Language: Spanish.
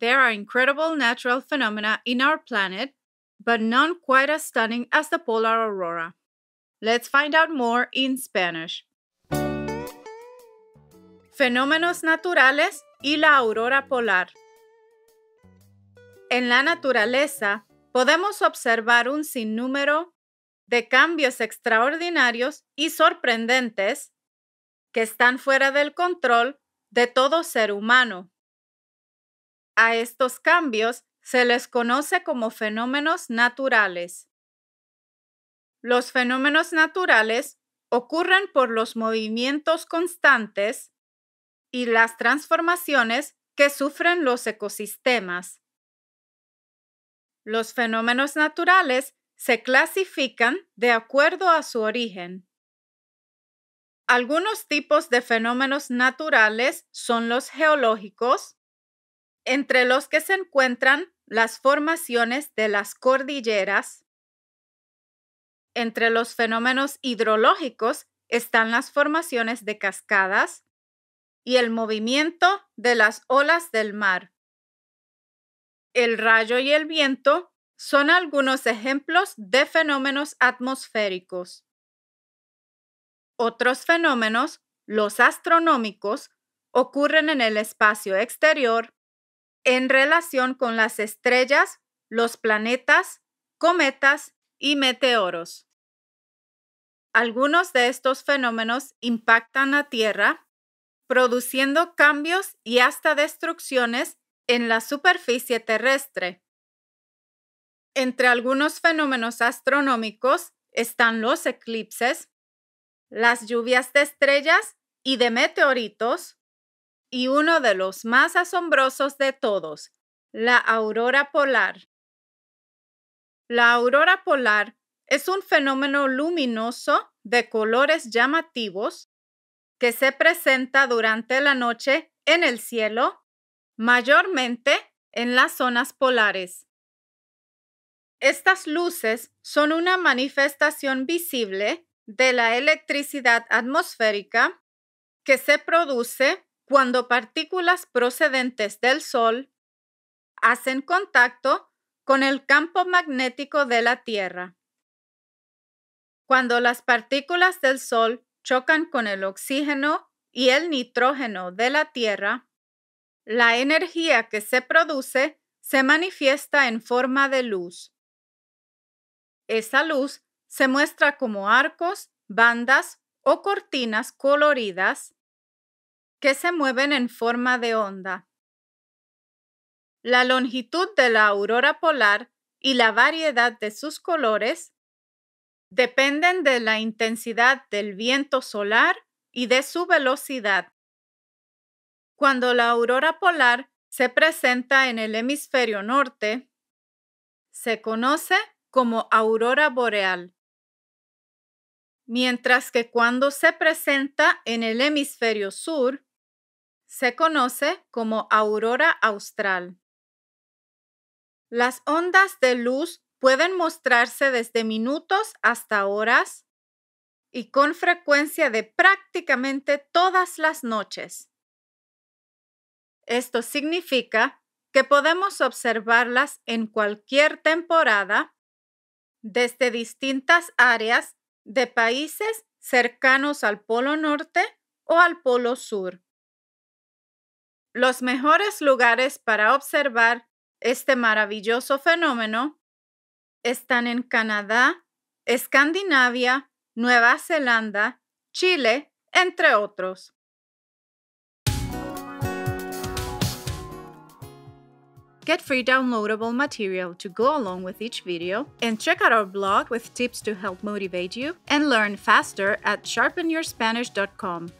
There are incredible natural phenomena in our planet, but none quite as stunning as the polar aurora. Let's find out more in Spanish. Fenómenos naturales y la aurora polar. En la naturaleza podemos observar un sinnúmero de cambios extraordinarios y sorprendentes que están fuera del control de todo ser humano a estos cambios se les conoce como fenómenos naturales. Los fenómenos naturales ocurren por los movimientos constantes y las transformaciones que sufren los ecosistemas. Los fenómenos naturales se clasifican de acuerdo a su origen. Algunos tipos de fenómenos naturales son los geológicos, entre los que se encuentran las formaciones de las cordilleras, entre los fenómenos hidrológicos están las formaciones de cascadas y el movimiento de las olas del mar. El rayo y el viento son algunos ejemplos de fenómenos atmosféricos. Otros fenómenos, los astronómicos, ocurren en el espacio exterior en relación con las estrellas, los planetas, cometas y meteoros. Algunos de estos fenómenos impactan la Tierra, produciendo cambios y hasta destrucciones en la superficie terrestre. Entre algunos fenómenos astronómicos están los eclipses, las lluvias de estrellas y de meteoritos, y uno de los más asombrosos de todos, la aurora polar. La aurora polar es un fenómeno luminoso de colores llamativos que se presenta durante la noche en el cielo, mayormente en las zonas polares. Estas luces son una manifestación visible de la electricidad atmosférica que se produce cuando partículas procedentes del Sol hacen contacto con el campo magnético de la Tierra. Cuando las partículas del Sol chocan con el oxígeno y el nitrógeno de la Tierra, la energía que se produce se manifiesta en forma de luz. Esa luz se muestra como arcos, bandas o cortinas coloridas que se mueven en forma de onda. La longitud de la aurora polar y la variedad de sus colores dependen de la intensidad del viento solar y de su velocidad. Cuando la aurora polar se presenta en el hemisferio norte, se conoce como aurora boreal, mientras que cuando se presenta en el hemisferio sur, se conoce como aurora austral. Las ondas de luz pueden mostrarse desde minutos hasta horas y con frecuencia de prácticamente todas las noches. Esto significa que podemos observarlas en cualquier temporada desde distintas áreas de países cercanos al Polo Norte o al Polo Sur. Los mejores lugares para observar este maravilloso fenómeno están en Canadá, Escandinavia, Nueva Zelanda, Chile, entre otros. Get free downloadable material to go along with each video and check out our blog with tips to help motivate you and learn faster at sharpenyourspanish.com.